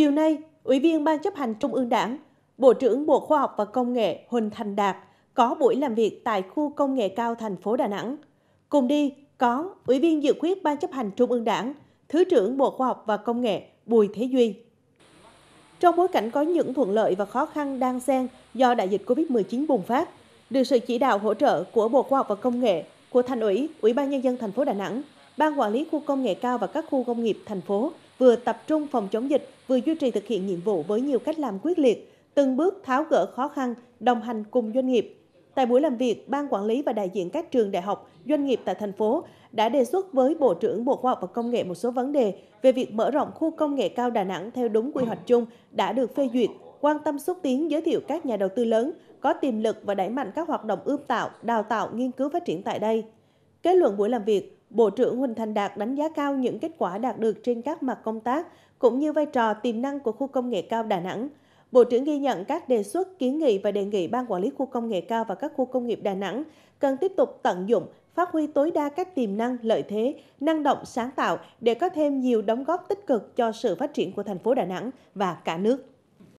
Chiều nay, Ủy viên Ban chấp hành Trung ương Đảng, Bộ trưởng Bộ Khoa học và Công nghệ Huỳnh Thành Đạt có buổi làm việc tại khu công nghệ cao thành phố Đà Nẵng. Cùng đi có Ủy viên Dự khuyết Ban chấp hành Trung ương Đảng, Thứ trưởng Bộ Khoa học và Công nghệ Bùi Thế Duy. Trong bối cảnh có những thuận lợi và khó khăn đang xen do đại dịch Covid-19 bùng phát, được sự chỉ đạo hỗ trợ của Bộ Khoa học và Công nghệ, của Thành ủy, Ủy ban nhân dân thành phố Đà Nẵng, Ban quản lý khu công nghệ cao và các khu công nghiệp thành phố vừa tập trung phòng chống dịch, vừa duy trì thực hiện nhiệm vụ với nhiều cách làm quyết liệt, từng bước tháo gỡ khó khăn, đồng hành cùng doanh nghiệp. Tại buổi làm việc, Ban Quản lý và đại diện các trường đại học, doanh nghiệp tại thành phố đã đề xuất với Bộ trưởng Bộ Khoa học và Công nghệ một số vấn đề về việc mở rộng khu công nghệ cao Đà Nẵng theo đúng quy hoạch chung đã được phê duyệt, quan tâm xúc tiến giới thiệu các nhà đầu tư lớn có tiềm lực và đẩy mạnh các hoạt động ươm tạo, đào tạo, nghiên cứu phát triển tại đây. Kết luận buổi làm việc, Bộ trưởng Huỳnh Thành Đạt đánh giá cao những kết quả đạt được trên các mặt công tác, cũng như vai trò tiềm năng của khu công nghệ cao Đà Nẵng. Bộ trưởng ghi nhận các đề xuất, kiến nghị và đề nghị Ban Quản lý Khu công nghệ cao và các khu công nghiệp Đà Nẵng cần tiếp tục tận dụng, phát huy tối đa các tiềm năng, lợi thế, năng động, sáng tạo để có thêm nhiều đóng góp tích cực cho sự phát triển của thành phố Đà Nẵng và cả nước.